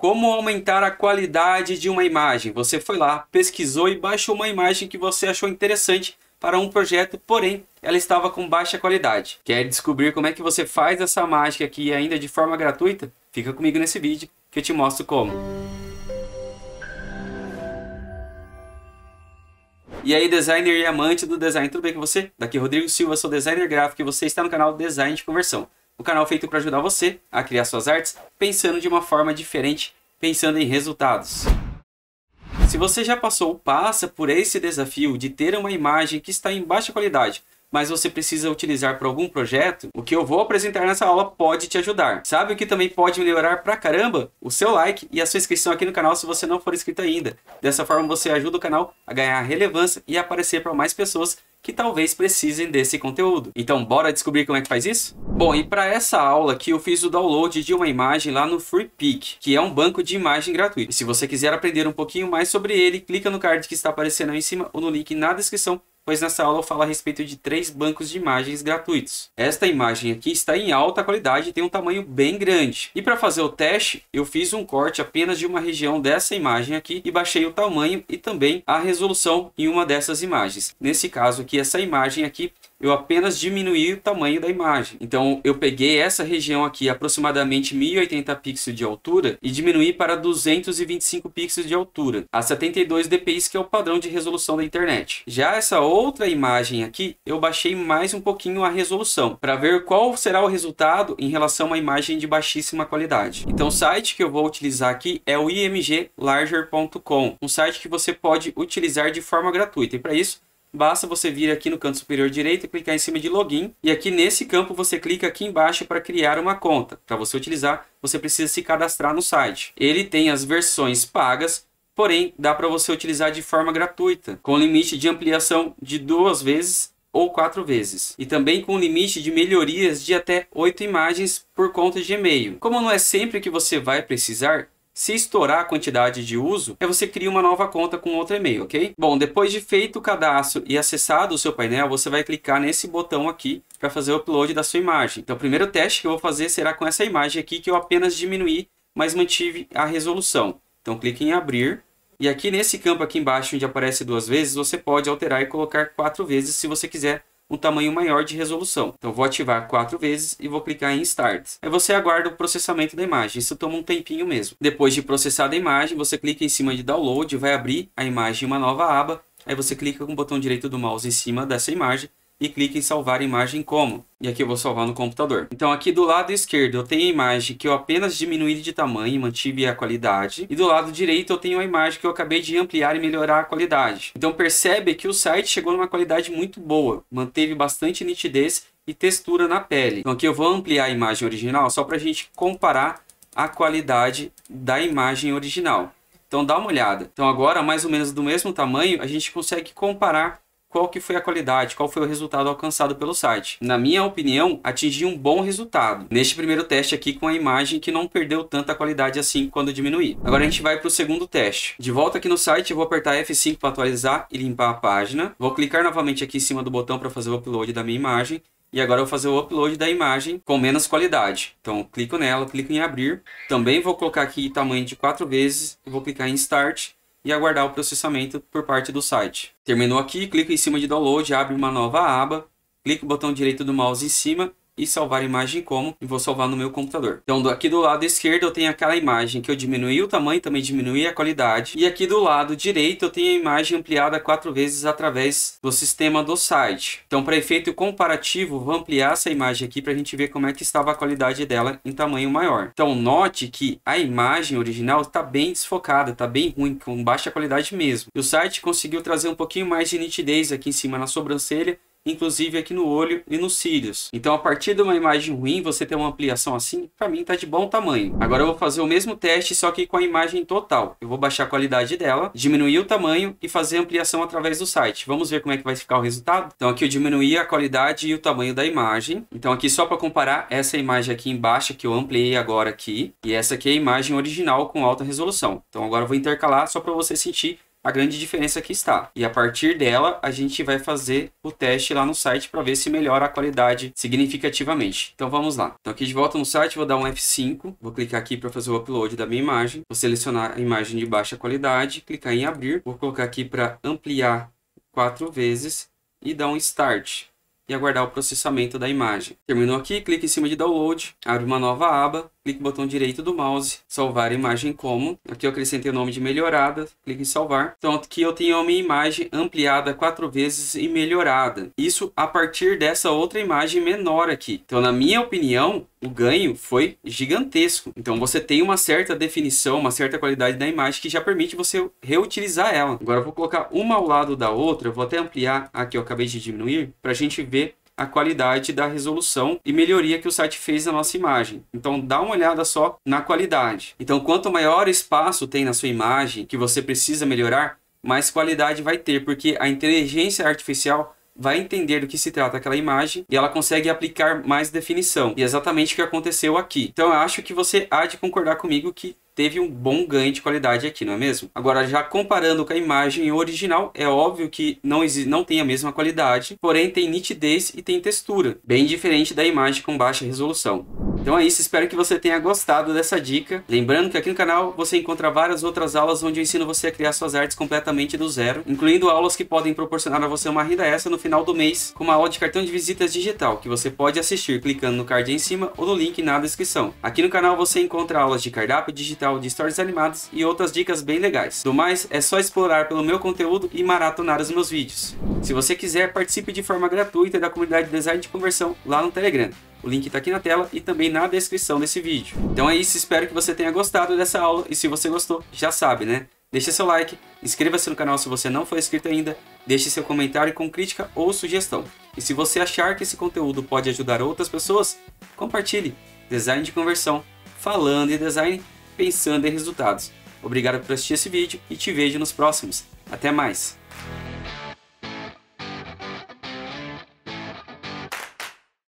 Como aumentar a qualidade de uma imagem? Você foi lá, pesquisou e baixou uma imagem que você achou interessante para um projeto, porém ela estava com baixa qualidade. Quer descobrir como é que você faz essa mágica aqui ainda de forma gratuita? Fica comigo nesse vídeo que eu te mostro como. E aí, designer e amante do design, tudo bem com você? Daqui é Rodrigo Silva, sou designer gráfico e você está no canal Design de Conversão o canal feito para ajudar você a criar suas artes pensando de uma forma diferente, pensando em resultados. Se você já passou ou passa por esse desafio de ter uma imagem que está em baixa qualidade, mas você precisa utilizar para algum projeto, o que eu vou apresentar nessa aula pode te ajudar. Sabe o que também pode melhorar pra caramba? O seu like e a sua inscrição aqui no canal se você não for inscrito ainda. Dessa forma você ajuda o canal a ganhar relevância e aparecer para mais pessoas que talvez precisem desse conteúdo. Então, bora descobrir como é que faz isso? Bom, e para essa aula aqui eu fiz o download de uma imagem lá no FreePic, que é um banco de imagem gratuito. E se você quiser aprender um pouquinho mais sobre ele, clica no card que está aparecendo aí em cima ou no link na descrição pois nessa aula eu falo a respeito de três bancos de imagens gratuitos. Esta imagem aqui está em alta qualidade e tem um tamanho bem grande. E para fazer o teste, eu fiz um corte apenas de uma região dessa imagem aqui e baixei o tamanho e também a resolução em uma dessas imagens. Nesse caso aqui, essa imagem aqui eu apenas diminuí o tamanho da imagem. Então eu peguei essa região aqui, aproximadamente 1080 pixels de altura, e diminuí para 225 pixels de altura, a 72 dpi, que é o padrão de resolução da internet. Já essa outra imagem aqui, eu baixei mais um pouquinho a resolução, para ver qual será o resultado em relação a uma imagem de baixíssima qualidade. Então o site que eu vou utilizar aqui é o imglarger.com, um site que você pode utilizar de forma gratuita, e para isso basta você vir aqui no canto superior direito e clicar em cima de login. E aqui nesse campo você clica aqui embaixo para criar uma conta. Para você utilizar, você precisa se cadastrar no site. Ele tem as versões pagas, porém dá para você utilizar de forma gratuita, com limite de ampliação de duas vezes ou quatro vezes, e também com limite de melhorias de até oito imagens por conta de e-mail. Como não é sempre que você vai precisar, se estourar a quantidade de uso, é você cria uma nova conta com outro e-mail, ok? Bom, depois de feito o cadastro e acessado o seu painel, você vai clicar nesse botão aqui para fazer o upload da sua imagem. Então, o primeiro teste que eu vou fazer será com essa imagem aqui que eu apenas diminuí, mas mantive a resolução. Então, clique em abrir. E aqui nesse campo aqui embaixo, onde aparece duas vezes, você pode alterar e colocar quatro vezes se você quiser um tamanho maior de resolução. Então vou ativar quatro vezes e vou clicar em Start. Aí você aguarda o processamento da imagem, isso toma um tempinho mesmo. Depois de processada a imagem, você clica em cima de Download, vai abrir a imagem em uma nova aba, aí você clica com o botão direito do mouse em cima dessa imagem e clique em salvar imagem como. E aqui eu vou salvar no computador. Então aqui do lado esquerdo eu tenho a imagem que eu apenas diminuí de tamanho e mantive a qualidade. E do lado direito eu tenho a imagem que eu acabei de ampliar e melhorar a qualidade. Então percebe que o site chegou numa qualidade muito boa. Manteve bastante nitidez e textura na pele. Então aqui eu vou ampliar a imagem original só para a gente comparar a qualidade da imagem original. Então dá uma olhada. Então agora mais ou menos do mesmo tamanho a gente consegue comparar qual que foi a qualidade, qual foi o resultado alcançado pelo site. Na minha opinião, atingi um bom resultado neste primeiro teste aqui com a imagem que não perdeu tanta qualidade assim quando diminuiu. Agora a gente vai para o segundo teste. De volta aqui no site, eu vou apertar F5 para atualizar e limpar a página. Vou clicar novamente aqui em cima do botão para fazer o upload da minha imagem. E agora eu vou fazer o upload da imagem com menos qualidade. Então, clico nela, clico em abrir. Também vou colocar aqui tamanho de 4 vezes. Vou clicar em Start e aguardar o processamento por parte do site. Terminou aqui, clica em cima de download, abre uma nova aba, clica o botão direito do mouse em cima e salvar imagem como, e vou salvar no meu computador. Então aqui do lado esquerdo eu tenho aquela imagem que eu diminuí o tamanho, também diminuí a qualidade. E aqui do lado direito eu tenho a imagem ampliada quatro vezes através do sistema do site. Então para efeito comparativo, vou ampliar essa imagem aqui para a gente ver como é que estava a qualidade dela em tamanho maior. Então note que a imagem original está bem desfocada, está bem ruim, com baixa qualidade mesmo. E o site conseguiu trazer um pouquinho mais de nitidez aqui em cima na sobrancelha inclusive aqui no olho e nos cílios. Então, a partir de uma imagem ruim, você ter uma ampliação assim, para mim tá de bom tamanho. Agora eu vou fazer o mesmo teste, só que com a imagem total. Eu vou baixar a qualidade dela, diminuir o tamanho e fazer ampliação através do site. Vamos ver como é que vai ficar o resultado? Então, aqui eu diminuí a qualidade e o tamanho da imagem. Então, aqui só para comparar, essa imagem aqui embaixo que eu ampliei agora aqui, e essa aqui é a imagem original com alta resolução. Então, agora eu vou intercalar só para você sentir a grande diferença que está. E a partir dela, a gente vai fazer o teste lá no site para ver se melhora a qualidade significativamente. Então vamos lá. Então aqui de volta no site, vou dar um F5, vou clicar aqui para fazer o upload da minha imagem, vou selecionar a imagem de baixa qualidade, clicar em abrir, vou colocar aqui para ampliar quatro vezes e dar um start e aguardar o processamento da imagem. Terminou aqui, clique em cima de Download, abre uma nova aba, clique no botão direito do mouse, salvar a imagem como. Aqui eu acrescentei o nome de melhorada, clique em salvar. Então aqui eu tenho a minha imagem ampliada quatro vezes e melhorada. Isso a partir dessa outra imagem menor aqui. Então na minha opinião, o ganho foi gigantesco. Então você tem uma certa definição, uma certa qualidade da imagem que já permite você reutilizar ela. Agora eu vou colocar uma ao lado da outra, eu vou até ampliar aqui, eu acabei de diminuir, para a gente ver a qualidade da resolução e melhoria que o site fez na nossa imagem. Então dá uma olhada só na qualidade. Então quanto maior espaço tem na sua imagem que você precisa melhorar, mais qualidade vai ter, porque a inteligência artificial vai entender do que se trata aquela imagem e ela consegue aplicar mais definição. E é exatamente o que aconteceu aqui. Então eu acho que você há de concordar comigo que teve um bom ganho de qualidade aqui, não é mesmo? Agora, já comparando com a imagem original, é óbvio que não, não tem a mesma qualidade, porém tem nitidez e tem textura, bem diferente da imagem com baixa resolução. Então é isso, espero que você tenha gostado dessa dica. Lembrando que aqui no canal você encontra várias outras aulas onde eu ensino você a criar suas artes completamente do zero, incluindo aulas que podem proporcionar a você uma renda extra no final do mês, como a aula de cartão de visitas digital, que você pode assistir clicando no card em cima ou no link na descrição. Aqui no canal você encontra aulas de cardápio digital, de stories animados e outras dicas bem legais. Do mais, é só explorar pelo meu conteúdo e maratonar os meus vídeos. Se você quiser, participe de forma gratuita da comunidade Design de Conversão lá no Telegram. O link está aqui na tela e também na descrição desse vídeo. Então é isso, espero que você tenha gostado dessa aula e se você gostou, já sabe, né? Deixe seu like, inscreva-se no canal se você não for inscrito ainda, deixe seu comentário com crítica ou sugestão. E se você achar que esse conteúdo pode ajudar outras pessoas, compartilhe. Design de conversão, falando em design, pensando em resultados. Obrigado por assistir esse vídeo e te vejo nos próximos. Até mais!